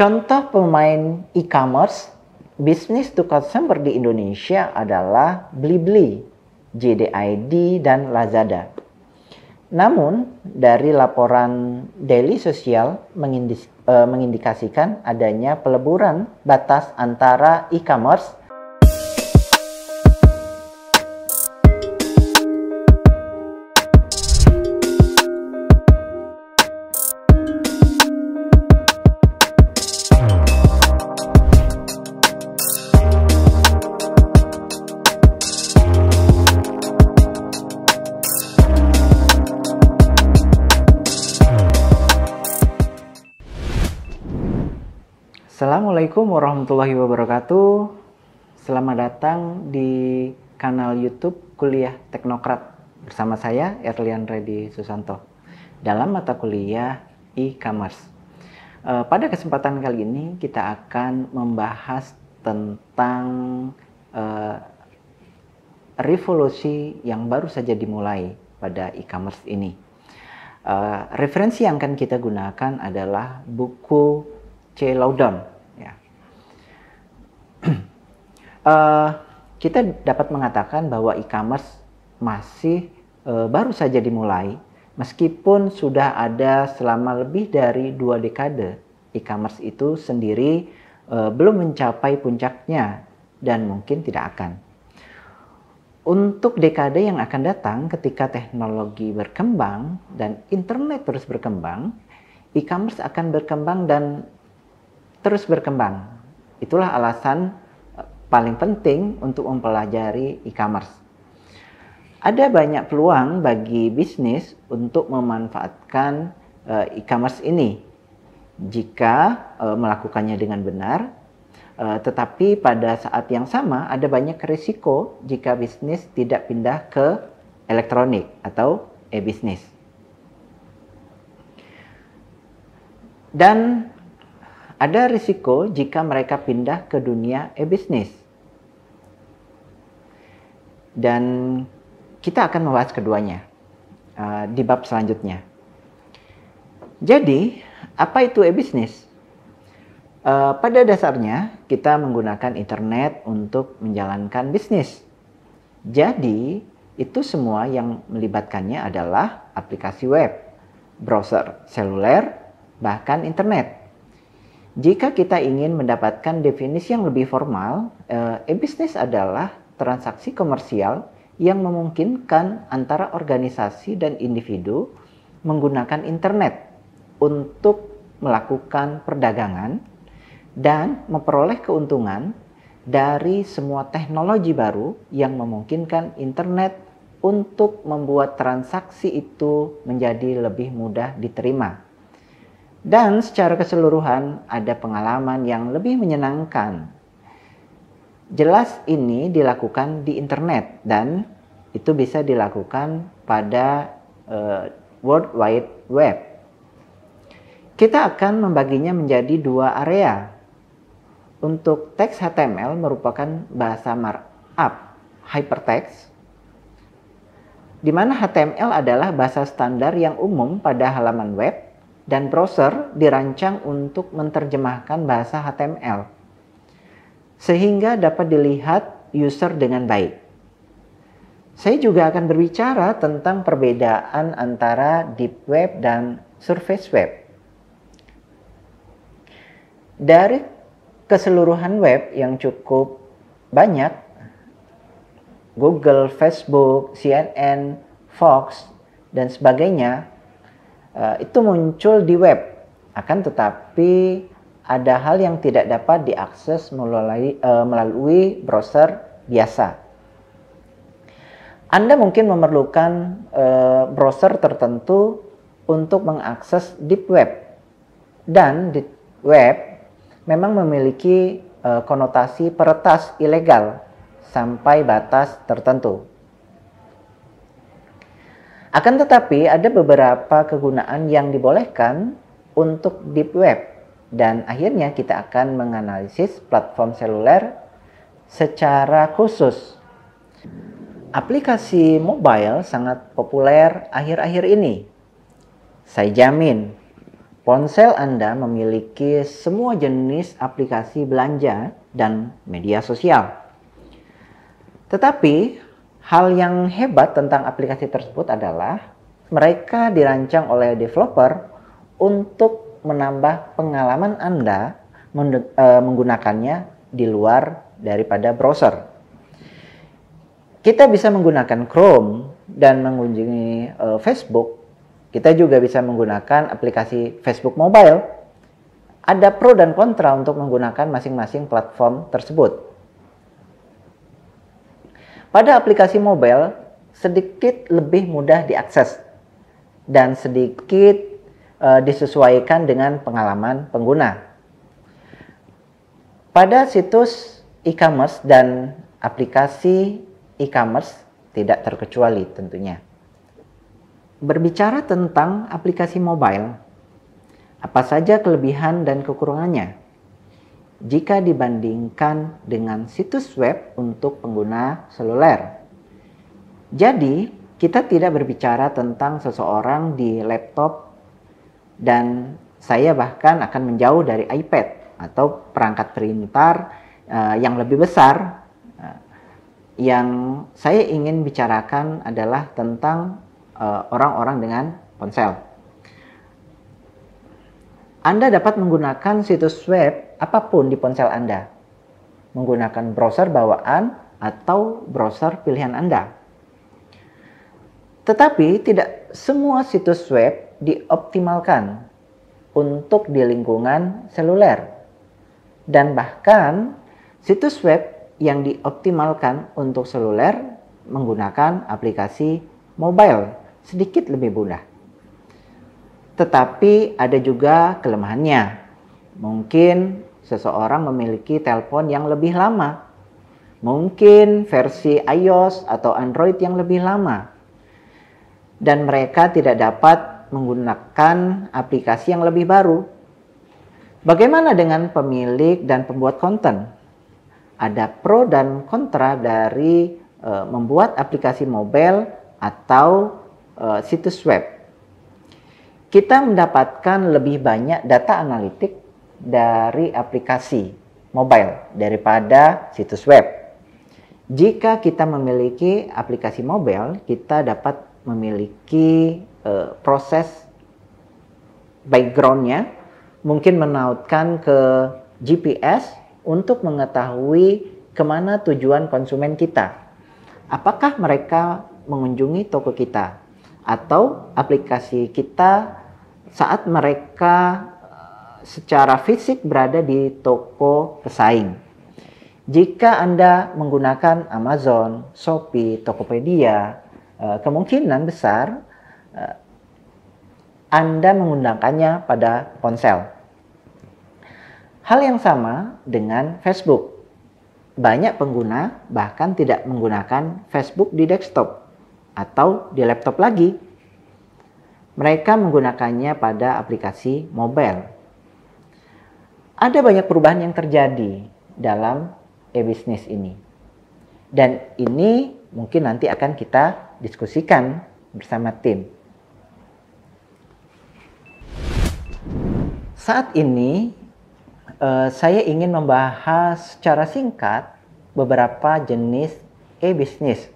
Contoh pemain e-commerce bisnis to consumer di Indonesia adalah Blibli, JDID, dan Lazada. Namun, dari laporan Daily Social eh, mengindikasikan adanya peleburan batas antara e-commerce Assalamualaikum warahmatullahi wabarakatuh. Selamat datang di kanal YouTube Kuliah Teknokrat bersama saya Erlian Redi Susanto dalam mata kuliah e-commerce. E, pada kesempatan kali ini kita akan membahas tentang e, revolusi yang baru saja dimulai pada e-commerce ini. E, referensi yang akan kita gunakan adalah buku C. Loudon uh, kita dapat mengatakan bahwa e-commerce masih uh, baru saja dimulai meskipun sudah ada selama lebih dari dua dekade e-commerce itu sendiri uh, belum mencapai puncaknya dan mungkin tidak akan. Untuk dekade yang akan datang ketika teknologi berkembang dan internet terus berkembang, e-commerce akan berkembang dan terus berkembang. Itulah alasan paling penting untuk mempelajari e-commerce. Ada banyak peluang bagi bisnis untuk memanfaatkan eh, e-commerce ini jika eh, melakukannya dengan benar. Eh, tetapi pada saat yang sama ada banyak risiko jika bisnis tidak pindah ke elektronik atau e-bisnis. Dan ada risiko jika mereka pindah ke dunia e-bisnis. Dan kita akan membahas keduanya uh, di bab selanjutnya. Jadi, apa itu e-business? Uh, eh, pada dasarnya, kita menggunakan internet untuk menjalankan bisnis. Jadi, itu semua yang melibatkannya adalah aplikasi web, browser seluler, bahkan internet. Jika kita ingin mendapatkan definisi yang lebih formal, e eh, business adalah transaksi komersial yang memungkinkan antara organisasi dan individu menggunakan internet untuk melakukan perdagangan dan memperoleh keuntungan dari semua teknologi baru yang memungkinkan internet untuk membuat transaksi itu menjadi lebih mudah diterima. Dan secara keseluruhan ada pengalaman yang lebih menyenangkan Jelas ini dilakukan di internet dan itu bisa dilakukan pada uh, World Wide Web. Kita akan membaginya menjadi dua area. Untuk teks HTML merupakan bahasa markup, hypertext, di mana HTML adalah bahasa standar yang umum pada halaman web dan browser dirancang untuk menerjemahkan bahasa HTML sehingga dapat dilihat user dengan baik. Saya juga akan berbicara tentang perbedaan antara deep web dan surface web. Dari keseluruhan web yang cukup banyak, Google, Facebook, CNN, Fox, dan sebagainya, eh, itu muncul di web. Akan tetapi ada hal yang tidak dapat diakses melalui, uh, melalui browser biasa. Anda mungkin memerlukan uh, browser tertentu untuk mengakses deep web. Dan deep web memang memiliki e, konotasi peretas ilegal sampai batas tertentu. Akan tetapi ada beberapa kegunaan yang dibolehkan untuk deep web dan akhirnya kita akan menganalisis platform seluler secara khusus. Aplikasi mobile sangat populer akhir-akhir ini. Saya jamin, ponsel Anda memiliki semua jenis aplikasi belanja dan media sosial. Tetapi, hal yang hebat tentang aplikasi tersebut adalah mereka dirancang oleh developer untuk menambah pengalaman Anda eh, menggunakannya di luar daripada browser. Kita bisa menggunakan Chrome dan mengunjungi eh, Facebook. Kita juga bisa menggunakan aplikasi Facebook Mobile. Ada pro dan kontra untuk menggunakan masing-masing platform tersebut. Pada aplikasi mobile, sedikit lebih mudah diakses dan sedikit Eh, disesuaikan dengan pengalaman pengguna. Pada situs e-commerce dan aplikasi e-commerce tidak terkecuali tentunya. Berbicara tentang aplikasi mobile, apa saja kelebihan dan kekurangannya? Jika dibandingkan dengan situs web untuk pengguna seluler. Jadi, kita tidak berbicara tentang seseorang di laptop dan saya bahkan akan menjauh dari iPad atau perangkat printer uh, eh, yang lebih besar. Uh, yang saya ingin bicarakan adalah tentang eh, orang-orang uh, orang -orang dengan ponsel. Anda dapat menggunakan situs web apapun di ponsel Anda, menggunakan browser bawaan atau browser pilihan Anda. Tetapi tidak semua situs web dioptimalkan untuk di lingkungan seluler. Dan bahkan situs web yang dioptimalkan untuk seluler menggunakan aplikasi mobile sedikit lebih mudah. Tetapi ada juga kelemahannya. Mungkin seseorang memiliki telepon yang lebih lama. Mungkin versi iOS atau Android yang lebih lama. Dan mereka tidak dapat menggunakan aplikasi yang lebih baru. Bagaimana dengan pemilik dan pembuat konten? Ada pro dan kontra dari e, membuat aplikasi mobile atau e, situs web. Kita mendapatkan lebih banyak data analitik dari aplikasi mobile daripada situs web. Jika kita memiliki aplikasi mobile, kita dapat memiliki uh, proses backgroundnya mungkin menautkan ke GPS untuk mengetahui kemana tujuan konsumen kita. Apakah mereka mengunjungi toko kita atau aplikasi kita saat mereka eh, secara fisik berada di toko pesaing. Jika Anda menggunakan Amazon, Shopee, Tokopedia, eh, kemungkinan besar Eh, Anda mengundangkannya pada ponsel. Hal yang sama dengan Facebook. Banyak pengguna bahkan tidak menggunakan Facebook di desktop atau di laptop lagi. Mereka menggunakannya pada aplikasi mobile. Ada banyak perubahan yang terjadi dalam e business ini. Dan ini mungkin nanti akan kita diskusikan bersama tim. Saat ini uh, saya ingin membahas secara singkat beberapa jenis e-bisnis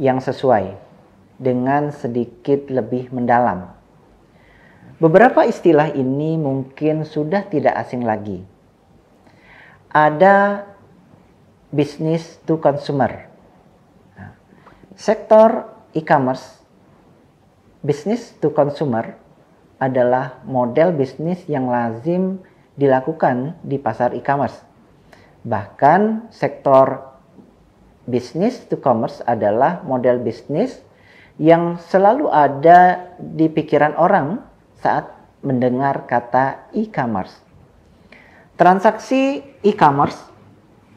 yang sesuai dengan sedikit lebih mendalam. Beberapa istilah ini mungkin sudah tidak asing lagi. Ada bisnis to consumer. Sektor e-commerce, bisnis to consumer adalah model bisnis yang lazim dilakukan di pasar e-commerce. Bahkan sektor bisnis to commerce adalah model bisnis yang selalu ada di pikiran orang saat mendengar kata e-commerce. Transaksi e-commerce,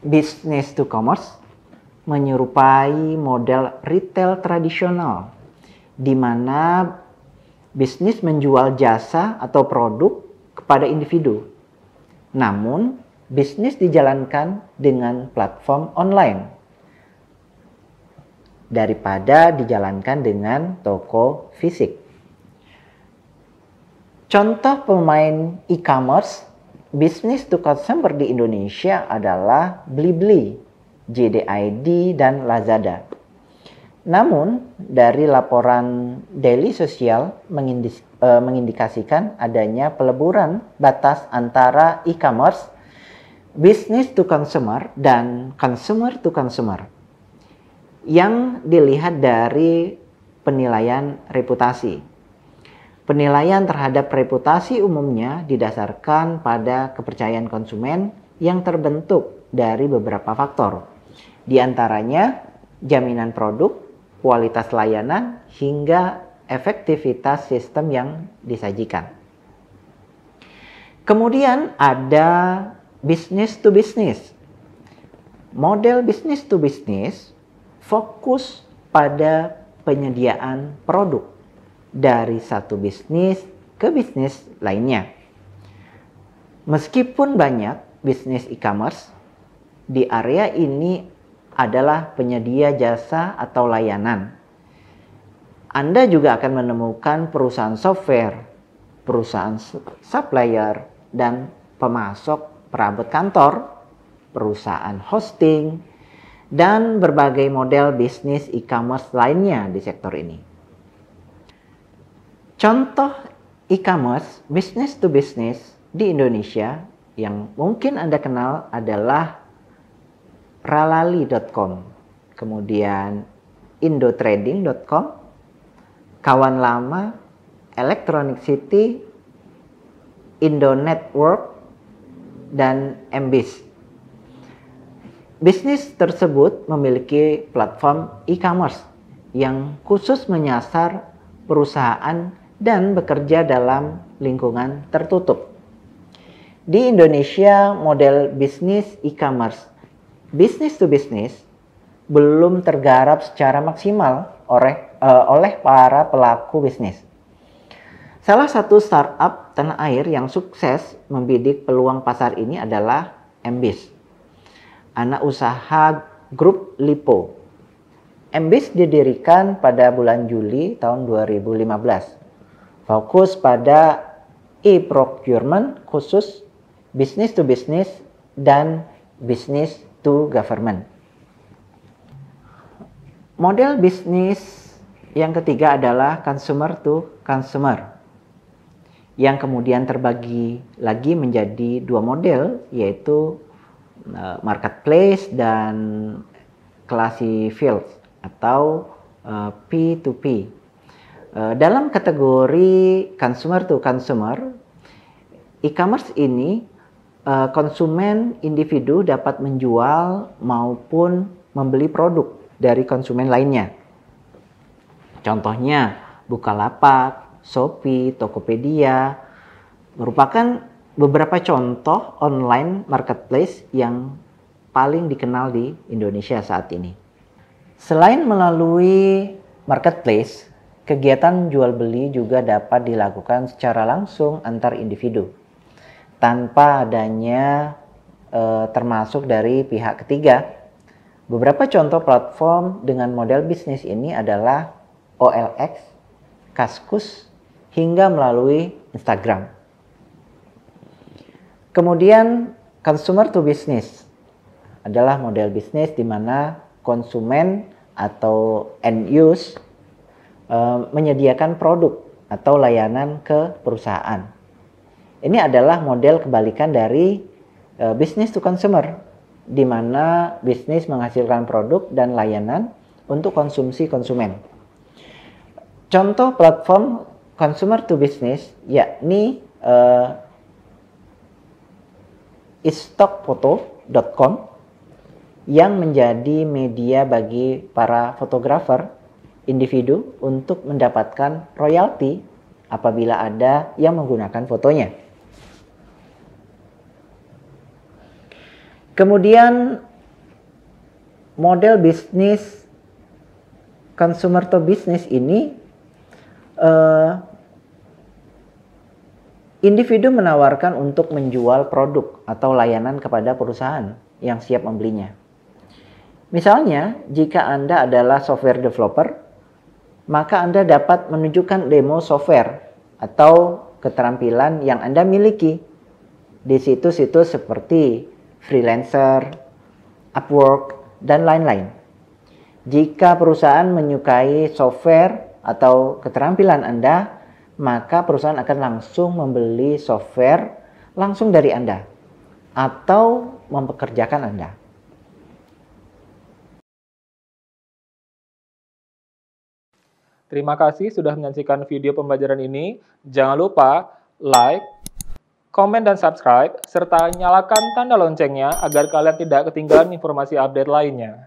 bisnis to commerce, menyerupai model retail tradisional, di mana bisnis menjual jasa atau produk kepada individu. Namun, bisnis dijalankan dengan platform online daripada dijalankan dengan toko fisik. Contoh pemain e-commerce bisnis to consumer di Indonesia adalah Blibli, JDID, dan Lazada. Namun, dari laporan Daily Sosial mengindis, eh, mengindikasikan adanya peleburan batas antara e-commerce, bisnis to consumer, dan consumer to consumer yang dilihat dari penilaian reputasi. Penilaian terhadap reputasi umumnya didasarkan pada kepercayaan konsumen yang terbentuk dari beberapa faktor, di antaranya jaminan produk, kualitas layanan, hingga efektivitas sistem yang disajikan. Kemudian ada bisnis to bisnis. Model bisnis to bisnis fokus pada penyediaan produk dari satu bisnis ke bisnis lainnya. Meskipun banyak bisnis e-commerce, di area ini adalah penyedia jasa atau layanan. Anda juga akan menemukan perusahaan software, perusahaan supplier, dan pemasok perabot kantor, perusahaan hosting, dan berbagai model bisnis e-commerce lainnya di sektor ini. Contoh e-commerce, bisnis to business di Indonesia yang mungkin Anda kenal adalah ralali.com, kemudian indotrading.com, kawan lama, Electronic City, Indonetwork, dan MBIS. Bisnis tersebut memiliki platform e-commerce yang khusus menyasar perusahaan dan bekerja dalam lingkungan tertutup. Di Indonesia, model bisnis e-commerce bisnis to bisnis belum tergarap secara maksimal oleh uh, oleh para pelaku bisnis. Salah satu startup tanah air yang sukses membidik peluang pasar ini adalah Embis. Anak usaha grup Lipo. Embis didirikan pada bulan Juli tahun 2015. Fokus pada e-procurement khusus bisnis to bisnis dan bisnis to government. Model bisnis yang ketiga adalah consumer to consumer yang kemudian terbagi lagi menjadi dua model yaitu e, marketplace dan classy fields atau P2P. E, e, dalam kategori consumer to consumer, e-commerce ini Eh, konsumen individu dapat menjual maupun membeli produk dari konsumen lainnya. Contohnya Bukalapak, Shopee, Tokopedia merupakan beberapa contoh online marketplace yang paling dikenal di Indonesia saat ini. Selain melalui marketplace, kegiatan jual beli juga dapat dilakukan secara langsung antar individu tanpa adanya e, termasuk dari pihak ketiga. Beberapa contoh platform dengan model bisnis ini adalah OLX, Kaskus, hingga melalui Instagram. Kemudian consumer to business adalah model bisnis di mana konsumen atau end use e, menyediakan produk atau layanan ke perusahaan. Ini adalah model kebalikan dari uh, bisnis to consumer, di mana bisnis menghasilkan produk dan layanan untuk konsumsi konsumen. Contoh platform consumer to business yakni uh, e, istokfoto.com yang menjadi media bagi para fotografer individu untuk mendapatkan royalti apabila ada yang menggunakan fotonya. Kemudian model bisnis consumer to business ini uh, individu menawarkan untuk menjual produk atau layanan kepada perusahaan yang siap membelinya. Misalnya, jika Anda adalah software developer, maka Anda dapat menunjukkan demo software atau keterampilan yang Anda miliki di situs-situs seperti freelancer, Upwork, dan lain-lain. Jika perusahaan menyukai software atau keterampilan Anda, maka perusahaan akan langsung membeli software langsung dari Anda atau mempekerjakan Anda. Terima kasih sudah menyaksikan video pembelajaran ini. Jangan lupa like, komen dan subscribe, serta nyalakan tanda loncengnya agar kalian tidak ketinggalan informasi update lainnya.